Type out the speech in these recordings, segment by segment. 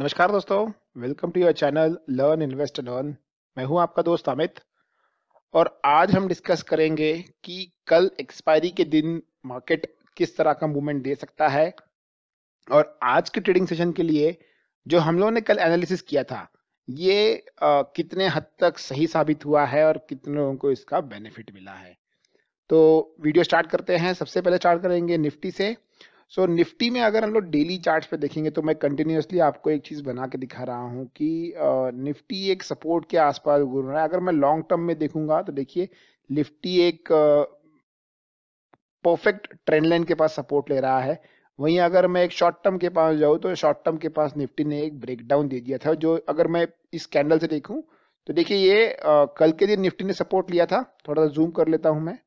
नमस्कार दोस्तों welcome to your channel learn invest learn मैं हूं आपका दोस्त अमित और आज हम डिस्कस करेंगे कि कल एक्सपायरी के दिन मार्केट किस तरह का मूवमेंट दे सकता है और आज के ट्रेडिंग सेशन के लिए जो हम लोगों ने कल एनालिसिस किया था ये आ, कितने हद तक सही साबित हुआ है और कितने लोगों को इसका बेनिफिट मिला है तो वीडियो स्टार्ट करते हैं सबसे पहले स्टार्ट करेंगे निफ्टी से सो so, निफ्टी में अगर हम लोग डेली चार्ट पे देखेंगे तो मैं कंटिन्यूसली आपको एक चीज़ बना के दिखा रहा हूँ कि निफ्टी एक सपोर्ट के आसपास घूम रहा है अगर मैं लॉन्ग टर्म में देखूंगा तो देखिए निफ्टी एक परफेक्ट ट्रेंड लाइन के पास सपोर्ट ले रहा है वहीं अगर मैं एक शॉर्ट टर्म के पास जाऊँ तो शॉर्ट टर्म के पास निफ्टी ने एक ब्रेकडाउन दे दिया था जो अगर मैं इस कैंडल से देखूँ तो देखिए ये आ, कल के दिन निफ्टी ने सपोर्ट लिया था थोड़ा सा जूम कर लेता हूँ मैं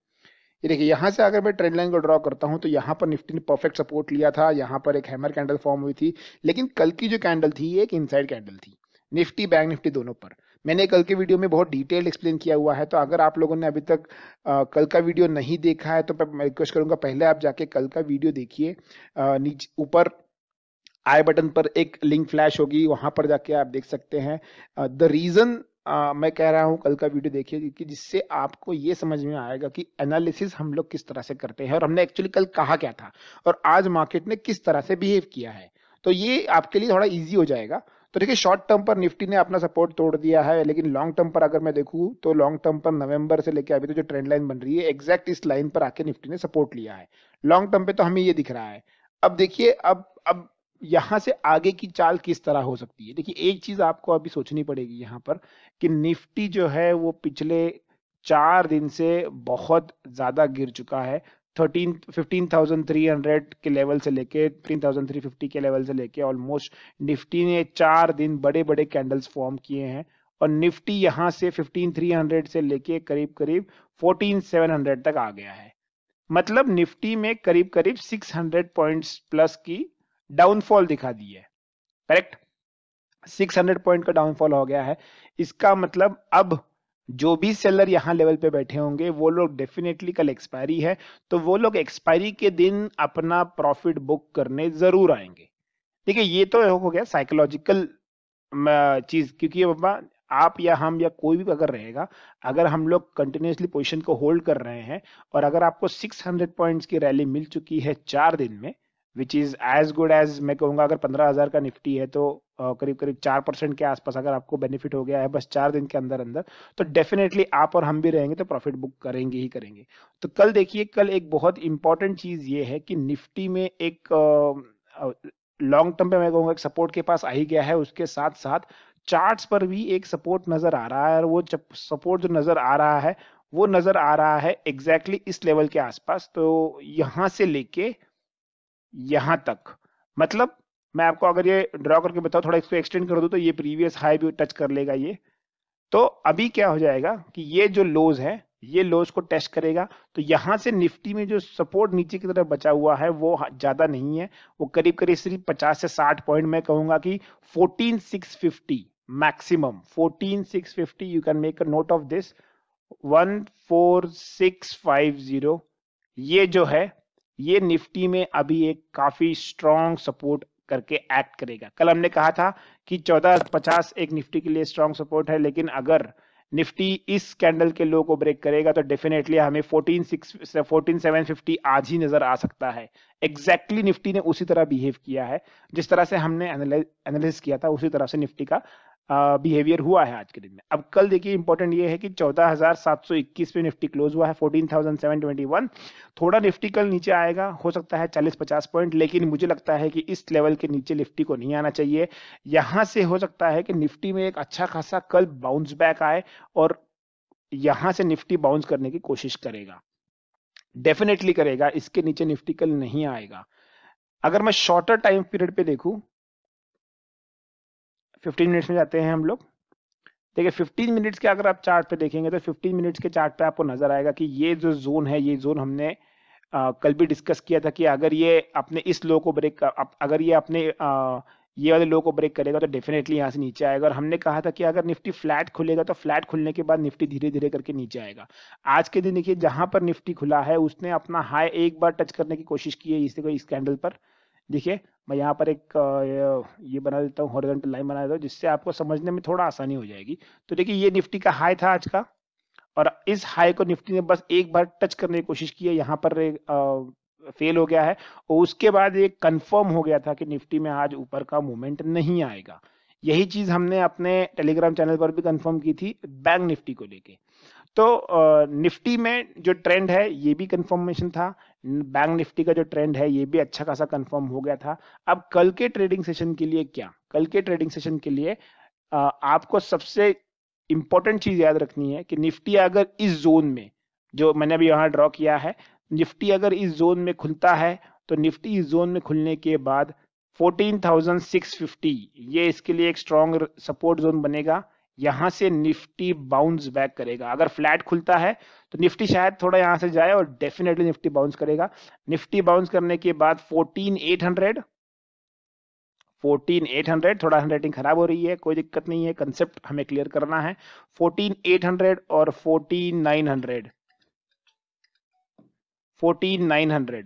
ये देखिए यहाँ से अगर मैं ट्रेंड लाइन को ड्रॉ करता हूँ तो यहाँ पर निफ्टी ने परफेक्ट सपोर्ट लिया था यहाँ पर एक हैमर कैंडल फॉर्म हुई थी लेकिन कल की जो कैंडल थी एक इनसाइड कैंडल थी निफ्टी बैंक निफ्टी दोनों पर मैंने कल के वीडियो में बहुत डिटेल एक्सप्लेन किया हुआ है तो अगर आप लोगों ने अभी तक आ, कल का वीडियो नहीं देखा है तो मैं रिक्वेस्ट करूंगा पहले आप जाके कल का वीडियो देखिए नीचे ऊपर आई बटन पर एक लिंक फ्लैश होगी वहां पर जाके आप देख सकते हैं द रीजन आ, मैं कह रहा हूँ कल का वीडियो देखिए क्योंकि जिससे आपको ये समझ में आएगा कि एनालिसिस हम लोग किस तरह से करते हैं और हमने एक्चुअली कल कहा क्या था और आज मार्केट ने किस तरह से बिहेव किया है तो ये आपके लिए थोड़ा इजी हो जाएगा तो देखिए शॉर्ट टर्म पर निफ्टी ने अपना सपोर्ट तोड़ दिया है लेकिन लॉन्ग टर्म पर अगर मैं देखूँ तो लॉन्ग टर्म पर नवंबर से लेकर अभी तो जो ट्रेंड लाइन बन रही है एग्जैक्ट इस लाइन पर आके निफ्टी ने सपोर्ट लिया है लॉन्ग टर्म पे तो हमें ये दिख रहा है अब देखिए अब अब यहां से आगे की चाल किस तरह हो सकती है देखिए एक चीज आपको अभी सोचनी पड़ेगी यहाँ पर कि निफ्टी जो है वो पिछले चार दिन से बहुत ज्यादा गिर चुका है thirteen fifteen thousand three hundred के लेवल से लेके फिफ्टीन थाउजेंड थ्री फिफ्टी के लेवल से लेके ऑलमोस्ट निफ्टी ने चार दिन बड़े बड़े कैंडल्स फॉर्म किए हैं और निफ्टी यहाँ से फिफ्टीन थ्री हंड्रेड से लेके करीब करीब फोर्टीन सेवन हंड्रेड तक आ गया है मतलब निफ्टी में करीब करीब सिक्स हंड्रेड पॉइंट प्लस की डाउनफॉल दिखा दी है करेक्ट 600 पॉइंट का डाउनफॉल हो गया है इसका मतलब अब जो भी सेलर यहां लेवल पे बैठे होंगे वो लोग डेफिनेटली कल एक्सपायरी है तो वो लोग एक्सपायरी के दिन अपना प्रॉफिट बुक करने जरूर आएंगे ठीक है ये तो हो गया साइकोलॉजिकल चीज क्योंकि आप या हम या कोई भी अगर रहेगा अगर हम लोग कंटिन्यूसली पोजिशन को होल्ड कर रहे हैं और अगर आपको 600 पॉइंट्स की रैली मिल चुकी है चार दिन में which is as good as मैं कहूंगा अगर पंद्रह हजार का निफ्टी है तो करीब करीब चार परसेंट के आसपास अगर आपको बेनिफिट हो गया है बस चार दिन के अंदर अंदर तो डेफिनेटली आप और हम भी रहेंगे तो प्रॉफिट बुक करेंगे ही करेंगे तो कल देखिए कल एक बहुत इंपॉर्टेंट चीज ये है कि निफ्टी में एक लॉन्ग टर्म पे मैं कहूँगा सपोर्ट के पास आ ही गया है उसके साथ साथ चार्ट्स पर भी एक सपोर्ट नजर आ रहा है और वो सपोर्ट जो नजर आ रहा है वो नजर आ रहा है एग्जैक्टली exactly इस लेवल के आसपास तो यहाँ से लेके यहां तक मतलब मैं आपको अगर ये ड्रॉ करके बताऊं थोड़ा इसको एक्सटेंड कर दू तो ये प्रीवियस हाई भी टच कर लेगा ये तो अभी क्या हो जाएगा कि ये जो लोज है ये लोज को टेस्ट करेगा तो यहां से निफ्टी में जो सपोर्ट नीचे की तरफ बचा हुआ है वो ज्यादा नहीं है वो करीब करीब सिर्फ 50 से 60 पॉइंट में कहूंगा कि 14650 maximum 14650 you can make a note of this 14650 ये जो है ये निफ्टी में अभी एक काफी स्ट्रॉन्ग सपोर्ट करके एक्ट करेगा कल हमने कहा था कि 1450 एक निफ्टी के लिए स्ट्रॉन्ग सपोर्ट है लेकिन अगर निफ्टी इस कैंडल के लो को ब्रेक करेगा तो डेफिनेटली हमें 14 सिक्स फोर्टीन सेवन फिफ्टी आज ही नजर आ सकता है एग्जैक्टली exactly निफ्टी ने उसी तरह बिहेव किया है जिस तरह से हमने एनालिस किया था उसी तरह से निफ्टी का बिहेवियर हुआ है आज के दिन में अब कल देखिए इंपॉर्टेंट ये है कि 14,721 पे निफ्टी क्लोज हुआ है 14,721 थोड़ा निफ्टी कल नीचे आएगा हो सकता है 40-50 पॉइंट लेकिन मुझे लगता है कि इस लेवल के नीचे निफ्टी को नहीं आना चाहिए यहाँ से हो सकता है कि निफ्टी में एक अच्छा खासा कल बाउंस बैक आए और यहाँ से निफ्टी बाउंस करने की कोशिश करेगा डेफिनेटली करेगा इसके नीचे निफ्टी कल नहीं आएगा अगर मैं शॉर्टर टाइम पीरियड पे देखूं फिफ्टीन मिनट्स में जाते हैं हम लोग देखिए फिफ्टीन मिनट्स के अगर आप चार्ट पे देखेंगे तो फिफ्टीन मिनट्स के चार्ट पे आपको नजर आएगा कि ये जो जोन है ये जोन हमने आ, कल भी डिस्कस किया था कि अगर ये अपने इस लो को ब्रेक अगर ये अपने आ, ये वाले लो को ब्रेक करेगा तो डेफिनेटली यहाँ से नीचे आएगा और हमने कहा था कि अगर निफ्टी फ्लैट खुलेगा तो फ्लैट खुलने के बाद निफ्टी धीरे धीरे करके नीचे आएगा आज के दिन देखिए जहां पर निफ्टी खुला है उसने अपना हाई एक बार टच करने की कोशिश की है इससे कोई इस कैंडल पर देखिए मैं यहाँ पर एक ये बना देता हूँ हॉरिजॉन्टल लाइन बना देता हूँ जिससे आपको समझने में थोड़ा आसानी हो जाएगी तो देखिए ये निफ्टी का हाई था आज का और इस हाई को निफ्टी ने बस एक बार टच करने की कोशिश की है यहाँ पर फेल हो गया है और उसके बाद ये कंफर्म हो गया था कि निफ्टी में आज ऊपर का मूवमेंट नहीं आएगा यही चीज हमने अपने टेलीग्राम चैनल पर भी कंफर्म की थी बैंक निफ्टी को लेके तो निफ्टी में जो ट्रेंड है ये भी कंफर्मेशन था बैंक निफ्टी का जो ट्रेंड है ये भी अच्छा खासा कंफर्म हो गया था अब कल के ट्रेडिंग सेशन के लिए क्या कल के ट्रेडिंग सेशन के लिए आपको सबसे इंपॉर्टेंट चीज याद रखनी है कि निफ्टी अगर इस जोन में जो मैंने अभी यहाँ ड्रॉ किया है निफ्टी अगर इस जोन में खुलता है तो निफ्टी इस जोन में खुलने के बाद 14,650 ये इसके लिए एक स्ट्रॉन्ग सपोर्ट जोन बनेगा यहां से निफ्टी बाउंस बैक करेगा अगर फ्लैट खुलता है तो निफ्टी शायद थोड़ा यहां से जाए और डेफिनेटली निफ्टी बाउंस करेगा निफ्टी बाउंस करने के बाद 14800 14800 थोड़ा हैंडराइटिंग खराब हो रही है कोई दिक्कत नहीं है कंसेप्ट हमें क्लियर करना है 14800 और 14900 14900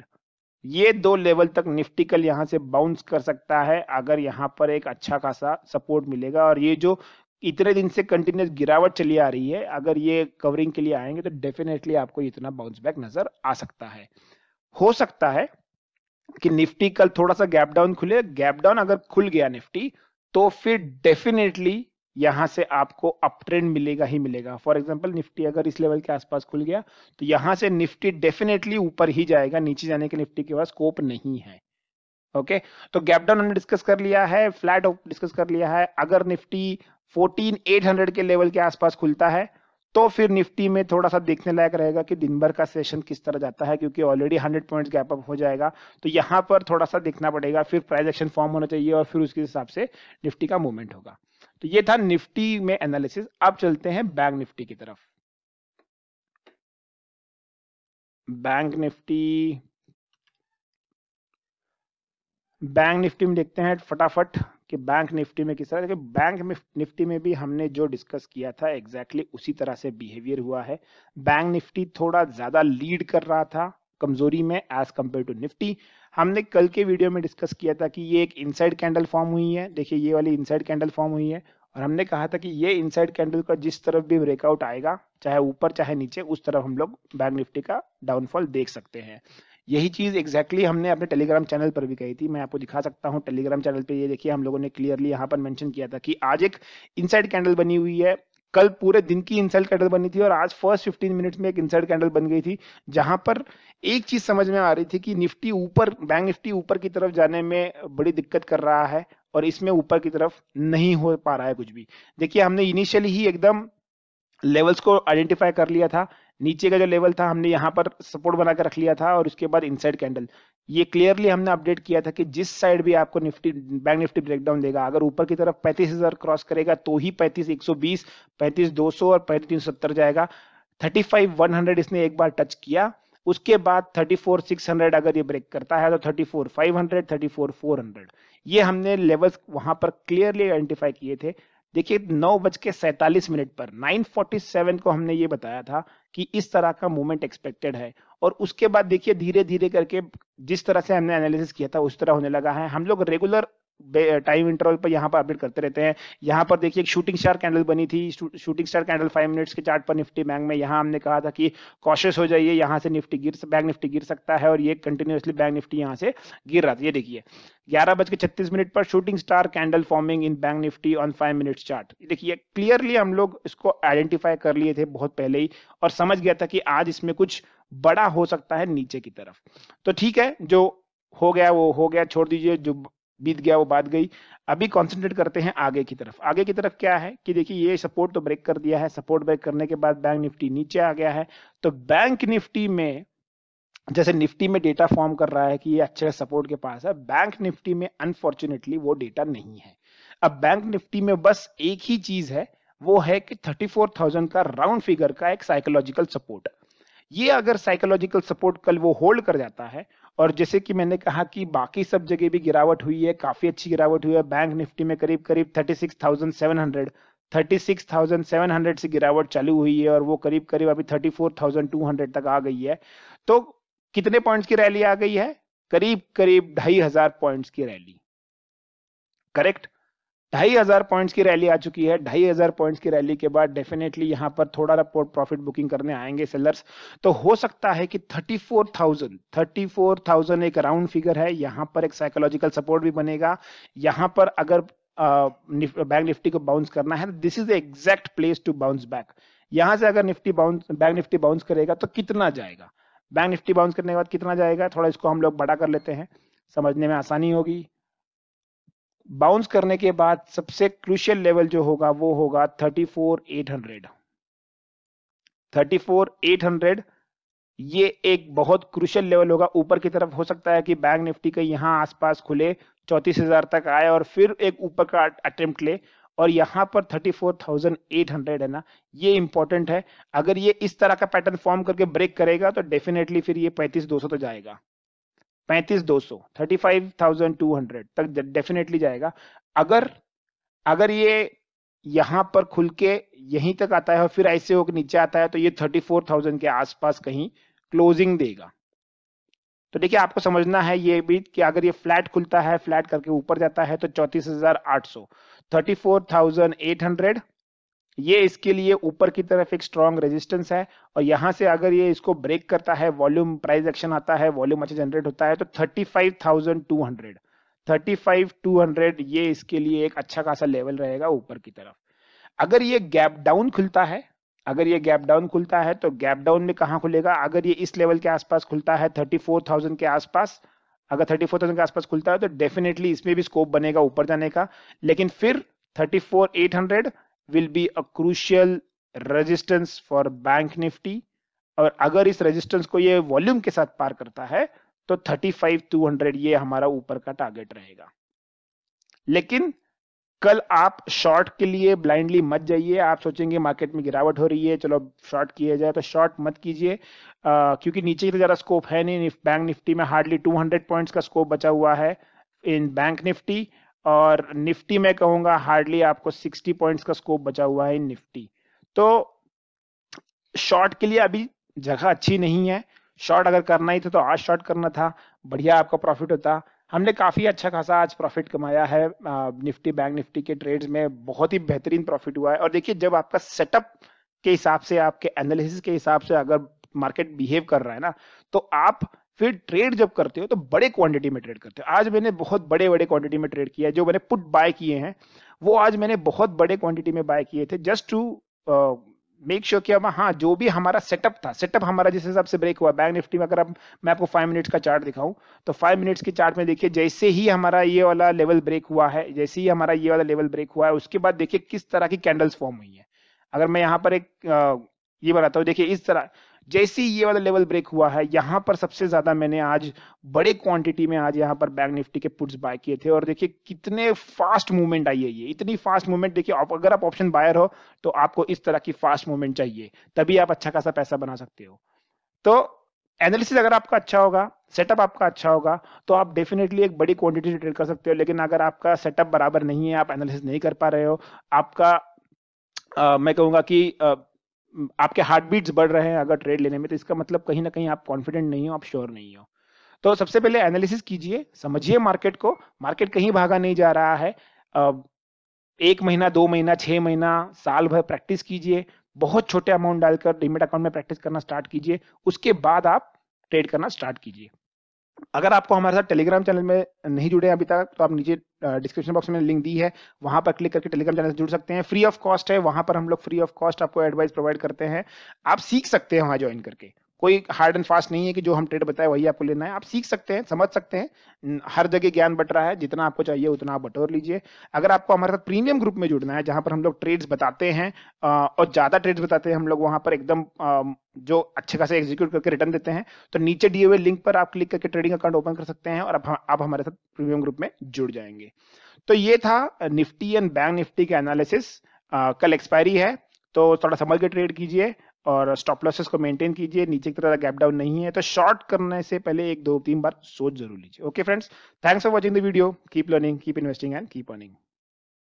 ये दो लेवल तक निफ्टी कल यहां से बाउंस कर सकता है अगर यहां पर एक अच्छा खासा सपोर्ट मिलेगा और ये जो इतने दिन से कंटिन्यूस गिरावट चली आ रही है अगर ये कवरिंग के लिए आएंगे तो डेफिनेटली आपको इतना बाउंस बैक नजर आ सकता है हो सकता है कि निफ्टी कल थोड़ा सा गैप डाउन खुले गैप डाउन अगर खुल गया निफ्टी तो फिर डेफिनेटली यहां से आपको अप ट्रेंड मिलेगा ही मिलेगा फॉर एग्जाम्पल निफ्टी अगर इस लेवल के आसपास खुल गया तो यहां से निफ्टी डेफिनेटली ऊपर ही जाएगा नीचे जाने के निफ्टी के पास स्कोप नहीं है ओके तो गैप डाउन हमने डिस्कस कर लिया है फ्लैट डिस्कस कर लिया है अगर निफ्टी 14800 के लेवल के आसपास खुलता है तो फिर निफ्टी में थोड़ा सा देखने लायक रहेगा कि दिन भर का सेशन किस तरह जाता है क्योंकि ऑलरेडी 100 पॉइंट्स गैप अप हो जाएगा तो यहां पर थोड़ा सा देखना पड़ेगा फिर प्राइस एक्शन फॉर्म होना चाहिए और फिर उसके हिसाब से निफ्टी का मूवमेंट होगा तो ये था निफ्टी में एनालिसिस अब चलते हैं बैंक निफ्टी की तरफ बैंक निफ्टी बैंक निफ्टी में देखते हैं फटाफट कि बैंक निफ्टी में किस तरह देखिए बैंक निफ्टी में भी हमने जो डिस्कस किया था एग्जैक्टली exactly उसी तरह से बिहेवियर हुआ है बैंक निफ्टी थोड़ा ज्यादा लीड कर रहा था कमजोरी में एज कम्पेयर टू निफ्टी हमने कल के वीडियो में डिस्कस किया था कि ये एक इनसाइड कैंडल फॉर्म हुई है देखिए ये वाली इनसाइड कैंडल फॉर्म हुई है और हमने कहा था कि ये इनसाइड कैंडल का जिस तरफ भी ब्रेकआउट आएगा चाहे ऊपर चाहे नीचे उस तरफ हम लोग बैंक निफ्टी का डाउनफॉल देख सकते हैं यही चीज़ एग्जैक्टली exactly हमने अपने टेलीग्राम चैनल पर भी कही थी मैं आपको दिखा सकता हूँ टेलीग्राम चैनल पर ये देखिए हम लोगों ने क्लियरली यहाँ पर मेंशन किया था कि आज एक इनसाइड कैंडल बनी हुई है कल पूरे दिन की इनसाइड कैंडल बनी थी और आज फर्स्ट फिफ्टीन मिनट्स में एक इनसाइड कैंडल बन गई थी जहां पर एक चीज समझ में आ रही थी कि निफ्टी ऊपर बैंक निफ्टी ऊपर की तरफ जाने में बड़ी दिक्कत कर रहा है और इसमें ऊपर की तरफ नहीं हो पा रहा है कुछ भी देखिए हमने इनिशियली ही एकदम लेवल्स को आइडेंटिफाई कर लिया था नीचे का जो लेवल था हमने यहाँ पर सपोर्ट बनाकर रख लिया था और उसके बाद इनसाइड कैंडल ये क्लियरली हमने अपडेट किया था कि जिस साइड भी आपको निफ्टी बैंक निफ्टी ब्रेकडाउन देगा अगर ऊपर की तरफ पैंतीस हजार क्रॉस करेगा तो ही पैंतीस एक सौ बीस दो सौ और पैंतीस जाएगा थर्टी फाइव वन हंड्रेड इसने एक बार टच किया उसके बाद थर्टी फोर सिक्स हंड्रेड अगर ये ब्रेक करता है तो thirty four five hundred thirty four four hundred ये हमने लेवल्स वहां पर क्लियरली आइडेंटिफाई किए थे देखिए नौ बज के सैतालीस मिनट पर 947 को हमने ये बताया था कि इस तरह का मूवमेंट एक्सपेक्टेड है और उसके बाद देखिए धीरे धीरे करके जिस तरह से हमने एनालिसिस किया था उस तरह होने लगा है हम लोग रेगुलर टाइम इंटरवल पर यहाँ पर अपडेट करते रहते हैं यहाँ पर देखिए एक शूटिंग स्टार कैंडल बनी थी shooting star candle five minutes के चार्ट पर निफ्टी बैंक में यहाँ हमने कहा था कि कॉशियस हो जाइए यहाँ से निफ्टी गिर बैंक निफ्टी गिर सकता है और ये कंटिन्यूसली बैंक निफ्टी यहाँ से गिर रहा था ये देखिए ग्यारह बज के छत्तीस मिनट पर shooting star candle forming in bank Nifty on five minutes chart देखिए क्लियरली हम लोग इसको आइडेंटिफाई कर लिए थे बहुत पहले ही और समझ गया था कि आज इसमें कुछ बड़ा हो सकता है नीचे की तरफ तो ठीक है जो हो गया वो हो गया छोड़ दीजिए जो बीत गया वो बात गई अभी कॉन्सेंट्रेट करते हैं आगे की तरफ आगे की तरफ क्या है कि देखिए ये सपोर्ट तो ब्रेक कर दिया है सपोर्ट ब्रेक करने के बाद बैंक निफ्टी नीचे आ गया है तो बैंक निफ्टी में जैसे निफ्टी में डेटा फॉर्म कर रहा है कि ये अच्छे सपोर्ट के पास है बैंक निफ्टी में अनफॉर्चुनेटली वो डेटा नहीं है अब बैंक निफ्टी में बस एक ही चीज है वो है कि 34,000 का राउंड फिगर का एक साइकोलॉजिकल सपोर्ट ये अगर साइकोलॉजिकल सपोर्ट कल वो होल्ड कर जाता है और जैसे कि मैंने कहा कि बाकी सब जगह भी गिरावट हुई है काफी अच्छी गिरावट हुई है बैंक निफ्टी में करीब करीब 36,700 36,700 से गिरावट चालू हुई है और वो करीब करीब अभी 34,200 तक आ गई है तो कितने पॉइंट्स की रैली आ गई है करीब करीब ढाई हजार पॉइंट्स की रैली करेक्ट ढाई हजार पॉइंट की रैली आ चुकी है ढाई हजार पॉइंट्स की रैली के बाद डेफिनेटली यहाँ पर थोड़ा प्रॉफिट बुकिंग करने आएंगे सेलर्स तो हो सकता है कि thirty four thousand thirty four thousand एक राउंड फिगर है यहां पर एक साइकोलॉजिकल सपोर्ट भी बनेगा यहाँ पर अगर बैंक निफ्टी को बाउंस करना है this is the exact place to bounce back यहां से अगर Nifty bounce bank Nifty bounce करेगा तो कितना जाएगा बैंक निफ्टी बाउंस करने के बाद कितना जाएगा थोड़ा इसको हम लोग बड़ा कर लेते हैं समझने में आसानी होगी बाउंस करने के बाद सबसे क्रुशियल लेवल जो होगा वो होगा 34,800 34,800 ये एक बहुत क्रुशियल लेवल होगा ऊपर की तरफ हो सकता है कि बैंक निफ्टी के यहाँ आसपास खुले चौतीस हजार तक आए और फिर एक ऊपर का अटेम्प्ट ले और यहाँ पर 34,800 है ना ये इंपॉर्टेंट है अगर ये इस तरह का पैटर्न फॉर्म करके ब्रेक करेगा तो डेफिनेटली फिर ये पैंतीस तो जाएगा पैंतीस दो सौ thirty five thousand two hundred तक डेफिनेटली जाएगा अगर अगर ये यहां पर खुल के यहीं तक आता है और फिर ऐसे होकर नीचे आता है तो ये थर्टी फोर थाउजेंड के आसपास कहीं क्लोजिंग देगा तो देखिए आपको समझना है ये भी कि अगर ये फ्लैट खुलता है फ्लैट करके ऊपर जाता है तो चौंतीस हजार आठ सौ thirty four thousand eight hundred ये इसके लिए ऊपर की तरफ एक स्ट्रॉन्ग रेजिस्टेंस है और यहाँ से अगर ये इसको ब्रेक करता है वॉल्यूम प्राइस एक्शन आता है वॉल्यूम अच्छा जनरेट होता है तो 35,200 35,200 ये इसके लिए एक अच्छा खासा लेवल रहेगा ऊपर की तरफ अगर ये गैप डाउन खुलता है अगर ये गैप डाउन खुलता है तो गैप डाउन में कहाँ खुलेगा अगर ये इस लेवल के आसपास खुलता है थाउजेंड के आसपास अगर थाउजेंड के आसपास खुलता है तो डेफिनेटली इसमें भी स्कोप बनेगा ऊपर जाने का लेकिन फिर hundred will be a crucial resistance for bank Nifty और अगर इस रेजिस्टेंस को ये वॉल्यूम के साथ पार करता है तो 35,200 ये हमारा ऊपर का टारगेट रहेगा लेकिन कल आप शॉर्ट के लिए ब्लाइंडली मत जाइए आप सोचेंगे मार्केट में गिरावट हो रही है चलो शॉर्ट किया जाए तो शॉर्ट मत कीजिए क्योंकि नीचे तो ज़्यादा स्कोप है नहीं बैंक निफ्टी में हार्डली 200 पॉइंट्स का स्कोप बचा हुआ है इन बैंक निफ्टी और निफ्टी में कहूंगा हार्डली आपको 60 पॉइंट्स का स्कोप बचा हुआ है निफ्टी तो शॉर्ट के लिए अभी जगह अच्छी नहीं है शॉर्ट अगर करना ही था तो आज शॉर्ट करना था बढ़िया आपका प्रॉफिट होता हमने काफ़ी अच्छा खासा आज प्रॉफिट कमाया है निफ्टी बैंक निफ्टी के ट्रेड्स में बहुत ही बेहतरीन प्रॉफिट हुआ है और देखिए जब आपका सेटअप के हिसाब से आपके एनालिसिस के हिसाब से अगर मार्केट बिहेव कर रहा है ना तो आप फिर ट्रेड जब करते हो तो बड़े क्वांटिटी में ट्रेड करते हो आज मैंने बहुत बड़े बड़े क्वांटिटी में ट्रेड किया जो मैंने पुट बाय किए हैं वो आज मैंने बहुत बड़े क्वांटिटी में बाय किए थे जस्ट टू मेक श्योर किया हाँ जो भी हमारा सेटअप था सेटअप हमारा जिस हिसाब से ब्रेक हुआ बैंक निफ्टी में अगर आप मैं आपको फाइव मिनट्स का चार्ट दिखाऊं तो फाइव मिनट्स के चार्ट में देखिए जैसे ही हमारा ये वाला लेवल ब्रेक हुआ है जैसे ही हमारा ये वाला लेवल ब्रेक हुआ है उसके बाद देखिए किस तरह की कैंडल्स फॉर्म हुई है अगर मैं यहाँ पर एक आ, ये बताता हूँ देखिए इस तरह जैसे ये वाला लेवल ब्रेक हुआ है यहाँ पर सबसे ज्यादा मैंने आज बड़े क्वांटिटी में आज यहाँ पर बैंक निफ्टी के पुट्स बाय किए थे और देखिए कितने फास्ट मूवमेंट आई है ये इतनी फास्ट मूवमेंट देखिए अगर आप ऑप्शन बायर हो तो आपको इस तरह की फास्ट मूवमेंट चाहिए तभी आप अच्छा खासा पैसा बना सकते हो तो एनालिसिस अगर आपका अच्छा होगा सेटअप आपका अच्छा होगा तो आप डेफिनेटली एक बड़ी क्वांटिटी से ट्रेड कर सकते हो लेकिन अगर आपका सेटअप बराबर नहीं है आप एनालिसिस नहीं कर पा रहे हो आपका आ, मैं कहूँगा कि आ, आपके हार्ट बीट्स बढ़ रहे हैं अगर ट्रेड लेने में तो इसका मतलब कहीं ना कहीं आप कॉन्फिडेंट नहीं हो आप श्योर नहीं हो तो सबसे पहले एनालिसिस कीजिए समझिए मार्केट को मार्केट कहीं भागा नहीं जा रहा है एक महीना दो महीना छः महीना साल भर प्रैक्टिस कीजिए बहुत छोटे अमाउंट डालकर डिमेट अकाउंट में प्रैक्टिस करना स्टार्ट कीजिए उसके बाद आप ट्रेड करना स्टार्ट कीजिए अगर आपको हमारे साथ टेलीग्राम चैनल में नहीं जुड़े अभी तक तो आप नीचे डिस्क्रिप्शन बॉक्स में लिंक दी है वहां पर क्लिक करके टेलीग्राम चैनल से जुड़ सकते हैं फ्री ऑफ कॉस्ट है वहां पर हम लोग फ्री ऑफ कॉस्ट आपको एडवाइस प्रोवाइड करते हैं आप सीख सकते हैं वहां ज्वाइन करके कोई हार्ड एंड फास्ट नहीं है कि जो हम ट्रेड बताए वही आपको लेना है आप सीख सकते हैं समझ सकते हैं हर जगह ज्ञान बट रहा है जितना आपको चाहिए उतना आप बटोर लीजिए अगर आपको हमारे साथ प्रीमियम ग्रुप में जुड़ना है जहां पर हम लोग ट्रेड्स बताते हैं और ज्यादा ट्रेड्स बताते हैं हम लोग वहां पर एकदम जो अच्छे खासे एग्जीक्यूट करके रिटर्न देते हैं तो नीचे डी हुए लिंक पर आप क्लिक करके ट्रेडिंग अकाउंट ओपन कर सकते हैं और आप हमारे साथ प्रीमियम ग्रुप में जुड़ जाएंगे तो ये था निफ्टी एंड बैंक निफ्टी का एनालिसिस कल एक्सपायरी है तो थोड़ा समझ के ट्रेड कीजिए और स्टॉप लॉसेस को मेंटेन कीजिए नीचे की तरह गैप डाउन नहीं है तो शॉर्ट करने से पहले एक दो तीन बार सोच जरूर लीजिए okay friends thanks for watching the video keep learning keep investing and keep earning